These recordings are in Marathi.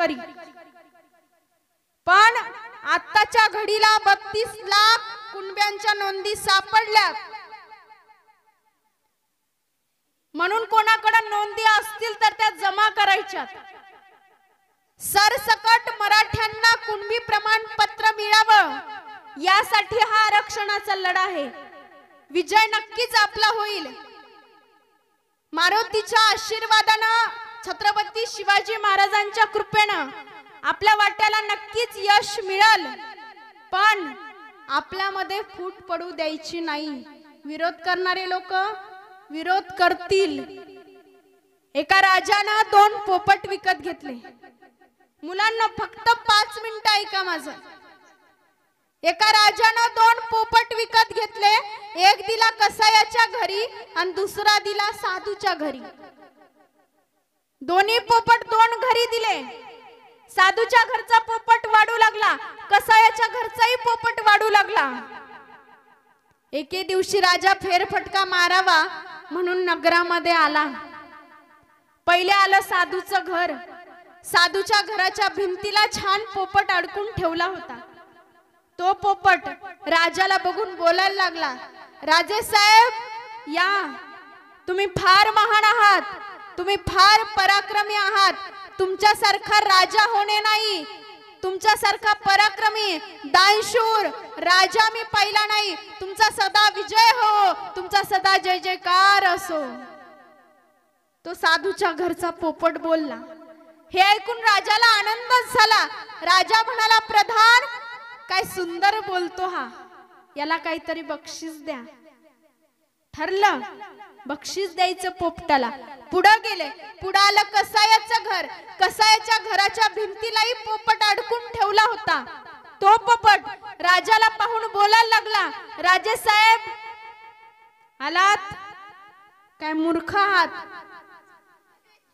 करी पण आताच्या घडीला बत्तीस लाख कुणब्यांच्या नोंदी सापडल्या म्हणून कोणाकडे नोंदी असतील तर त्या जमा करायच्या सरसकट मराठ्यांना कुणबी प्रमाणपत्र मिळावं यासाठी हा आरक्षणाचा लढा आहे विजय नक्कीच आपला होईल मारुतीच्या आशीर्वादानं छत्रपती शिवाजी महाराजांच्या कृपेनं आपल्या वाट्याला नक्कीच यश मिळेल पण आपल्यामध्ये फूट पडू द्यायची नाही विरोध करणारे लोक विरोध करतील एका राजानं दोन पोपट विकत घेतले मुलांना फक्त पाच मिनिटं ऐका माझं एका राजानं दोन पोपट विकत घेतले एक दिला कसायाच्या घरी आणि दुसरा दिला साधूच्या घरी दोन्ही पोपट दोन घरी दिले साधूच्या घरचा पोपट वाढू लागला कसायाच्या घरचाही पोपट वाढू लागला एके दिवशी राजा फेरफटका मारावा म्हणून नगरामध्ये आला पहिले आलं साधूचं घर साधूच्या घराच्या भिंतीला छान पोपट अडकून ठेवला होता तो पोपट राजाला बघून बोलायला लागला राजे साहेब या तुम्ही फार महान आहात तुम्ही फार पराक्रमी आहात तुमच्यासारखा राजा होणे नाही तुमच्यासारखा पराक्रमी दानशूर राजा मी पहिला नाही तुमचा सदा विजय हो तुमचा सदा जय जयकार असो तो साधूच्या घरचा पोपट बोलला हे ऐकून राजाला आनंदच झाला राजा म्हणाला प्रधान काय सुंदर बोलतो हा याला काहीतरी बक्षीस द्या ठरलं बक्षीस द्यायचं पोपटाला पुढं गेले पुढं आलं कसायाचं घर कसायाच्या घराच्या भिंतीलाही पोपट अडकून ठेवला होता तो पोपट राजाला पाहून बोलायला लागला राजे साहेब आलात काय मूर्ख आहात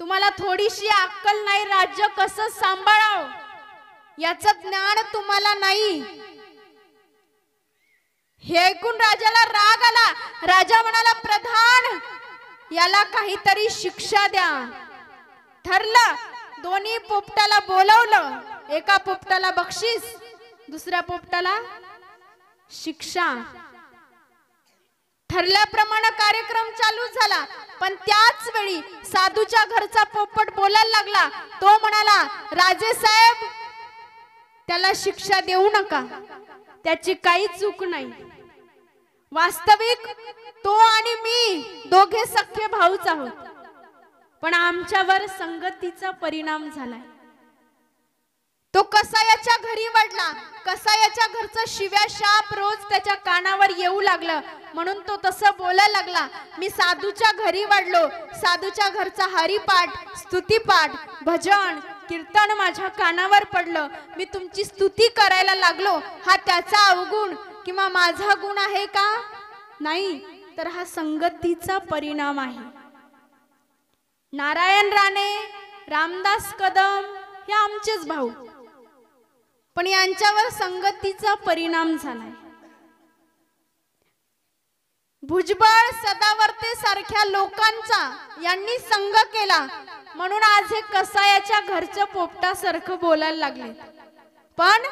तुम्हाला थोडीशी अक्कल नाही राज्य कसं सांभाळाव याच ज्ञान तुम्हाला नाही हे ऐकून राजाला राग आला राजा म्हणाला प्रधान याला काहीतरी शिक्षा द्या ठरलं दोन्ही पोपटाला बोलवलं एका पोपटाला बक्षीस दुसऱ्या पोपटाला शिक्षा ठरल्याप्रमाणे कार्यक्रम चालू झाला पण त्याच वेळी साधूच्या घरचा पोपट बोलायला लागला तो म्हणाला राजे साहेब त्याला शिक्षा देऊ नका त्याची काही चूक नाही वास्तविक तो आणि मी दोघे सख्खे भाऊच आहोत पण आमच्यावर संगतीचा परिणाम झालाय तो कसा याच्या घरी वाढला कसा याच्या घरचं शिव्या शाप रोज त्याच्या कानावर येऊ लागलं म्हणून तो तसं बोला लागला मी साधूच्या घरी वाढलो साधूच्या घरचा हरिपाठ स्तुतीपाठ भजन कीर्तन माझ्या कानावर पडलं मी तुमची स्तुती करायला लागलो हा त्याचा अवगुण किंवा माझा गुण आहे का नाही तर हा संगतीचा परिणाम आहे नारायण राणे रामदास कदम हे आमचेच भाऊ पण यांच्यावर संगतीचा परिणाम झालाय भुजबळ सदावर्ते सारख्या लोकांचा यांनी संघ केला म्हणून आज हे कसायाच्या घरचं पोपटासारखं बोलायला लागले पण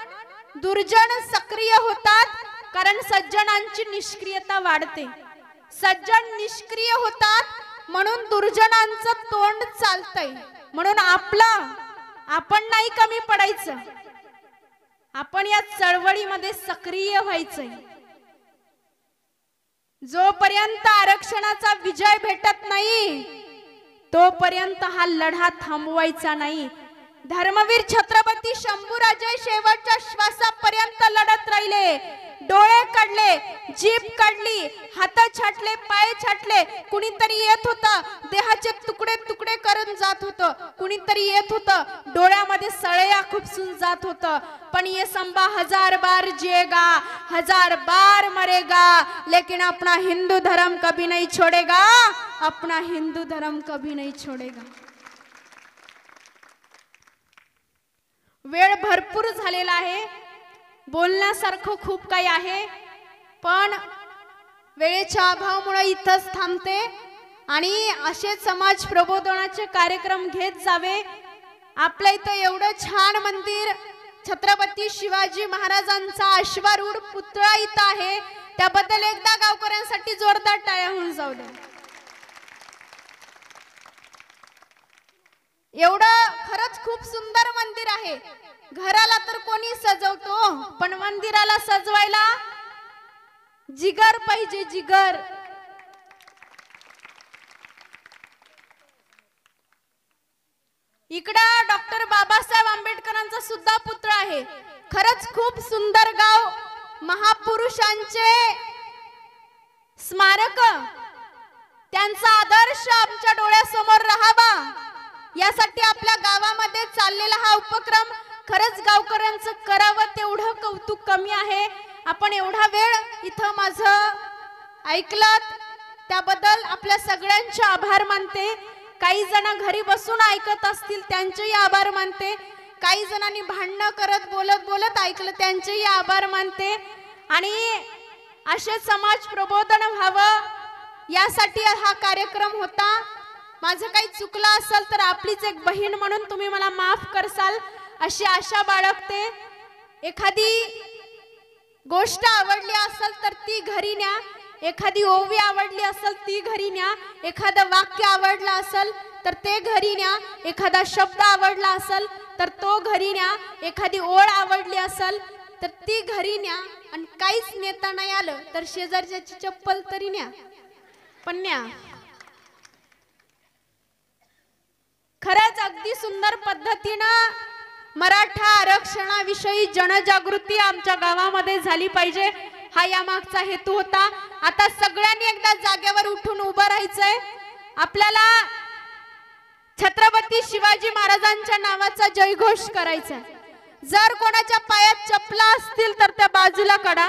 दुर्जन सक्रिय होतात कारण सज्जनांची निष्क्रियता वाढते सज्जन निष्क्रिय होतात म्हणून दुर्जनांचं तोंड चालतंय म्हणून आपला आपण नाही कमी पडायचं आपण या चळवळीमध्ये सक्रिय व्हायचंय जोपर्यंत आरक्षणाचा विजय भेटत नाही तोपर्यंत हा लढा थांबवायचा नाही धर्मवीर छत्रपती शंभूराजे शेवटच्या श्वासा जीप काढली हात छाटले पाय छाटले कुणीतरी येत होता देहाचे तुकडे तुकडे करून जात होतं कुणीतरी येत होतं डोळ्यामध्ये सळया खुपसून जात होतं पण ये संबा हजार बार जिएगा हजार बार मरेगा लेकिन अपना हिंदू धर्म कभी नहीं छोड़ेगा अपना हिंदू धर्म कभी नहीं छोड़ेगा वेळ भरपूर झालेला आहे बोलण्यासारखं खूप काही आहे पण वेळेच्या अभावामुळे इथंच थांबते आणि असे समाज प्रबोधनाचे कार्यक्रम घेत जावे आपल्या इथं एवढं छान मंदिर छत्रपती शिवाजी महाराजांचा अश्वारूढ पुतळा इथं आहे त्याबद्दल एकदा गावकऱ्यांसाठी जोरदार टाळ्या होऊन जाऊ दे एवढं खरंच खूप सुंदर मंदिर आहे घराला तर कोणी सजवतो पण मंदिराला सजवायला जिगर पाहिजे जिगर इकड़ा डॉक्टर बाबासाहेब आंबेडकरांचा सुद्धा पुत्र आहे खरच खूप सुंदर गाव महापुरुषांचे स्मारक त्यांचा आदर्श आमच्या डोळ्यासमोर राहावा यासाठी आपल्या गावामध्ये चाललेला हा उपक्रम खरच गावकऱ्यांचं करावं तेवढं कौतुक कमी आहे आपण एवढा वेळ इथं माझं ऐकलं त्याबद्दल आपल्या सगळ्यांचे आभार मानते काही जण घरी बसून ऐकत असतील त्यांचेही आभार मानते काही जणांनी भांडणं करत बोलत बोलत ऐकलं त्यांचेही आभार मानते आणि असे समाज प्रबोधन व्हावं यासाठी हा कार्यक्रम होता माझं काही चुकलं असेल तर आपलीच एक बहीण म्हणून तुम्ही मला माफ करसाल अशी आशा बाळगते एखादी गोष्ट आवडली असेल तर ती घरी न्या एखादी ओवी आवडली असेल ती घरी न्या एखादं वाक्य आवडलं असेल तर ते घरी न्या एखादा शब्द आवडला असेल तर तो घरी न्या एखादी ओळ आवडली असेल तर ती घरी न्या आणि काहीच नेता नाही आलं तर शेजारच्याची चप्पल तरी न्या पण न्या खरंच अगदी सुंदर पद्धतीनं मराठा आरक्षणाविषयी जनजागृती आमच्या गावामध्ये झाली पाहिजे हा यामागचा हेतू होता आता सगळ्यांनी एकदा जागेवर उठून उभं राहायचंय आपल्याला छत्रपती शिवाजी महाराजांच्या नावाचा जयघोष करायचा जर कोणाच्या पायात चपला असतील तर त्या बाजूला कडा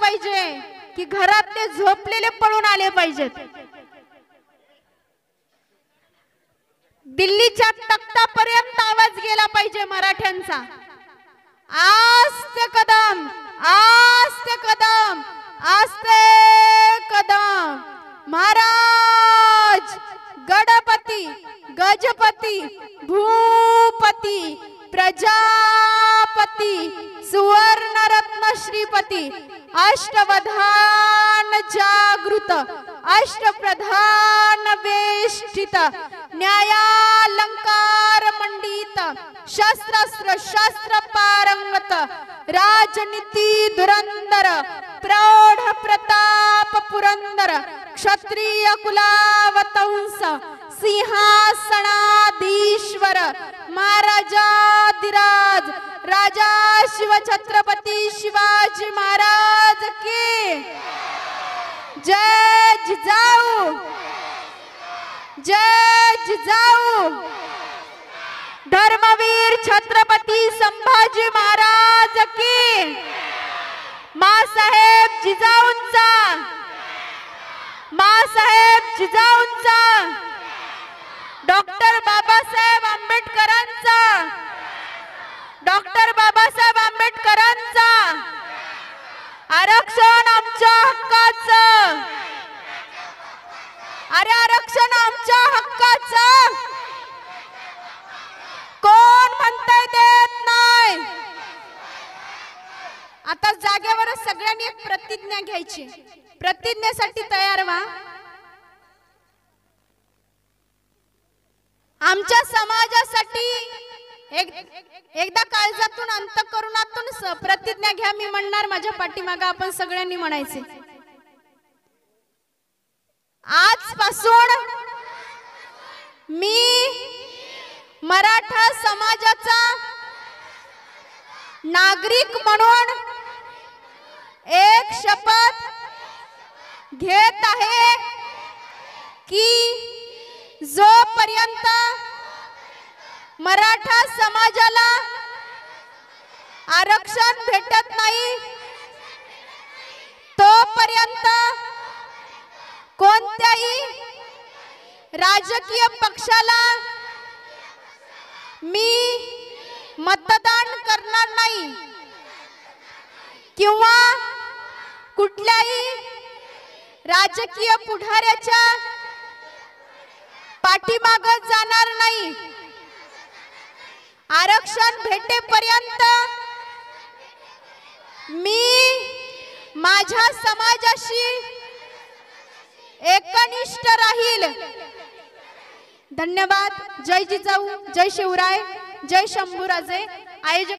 पाहिजे की घरात ते झोपलेले पळून आले पाहिजेत दिल्लीच्या तक्तापर्यंत आवाज गेला पाहिजे मराठ्यांचा आ जागृत अष्टप्रधान वेष्टित न्यायालंकार मंडित शस्त्र शस्त्र पारंगत राजनीति धुरंधर प्रौढ प्रताप पुरंदर क्षत्रिय कुलावतंस सिंहासनाधीश्वर महाराजाधिराज राजा शिव छत्रपती शिवाजी महाराज के जय जिजाऊ जय जिजाऊ धर्मवीर छत्रपती संभाजी महाराज की मासाहेब जिजाऊंचा मासाहेब जिजाऊंचा डॉक्टर बाबासाहेब आंबेडकरांचा डॉक्टर बाबासाहेब आंबेडकरांचा आरक्षण आमच्या हक्काचं मुलांच्या हक्काचा कोण म्हणतय देत नाही आता जागेवर सगळ्यांनी एक प्रतिज्ञा घ्यायची प्रतिज्ञेसाठी तयार व्हा आमच्या समाजासाठी एक एकदा काळजातून अंतकरुणातून प्रतिज्ञा घ्या मी म्हणणार माझ्या पाठीमागा आपण सगळ्यांनी म्हणायचे आजपासून मराठा समाजाचा नागरिक म्हणून एक शपथ घेत आहे की जोपर्यंत मराठा समाजाला आरक्षण भेटत नाही तोपर्यंत कोणत्याही राजकीय पक्षाला मी मतदान करणार नाही किंवा कुठल्याही राजकीय पुढाऱ्याच्या पाठीमाग जाणार नाही आरक्षण भेटेपर्यंत मी माझ्या समाजाशी एकनिष्ठ राहील धन्यवाद जय जिजाऊ जय शिवराय जय शंभूराजे आयोजक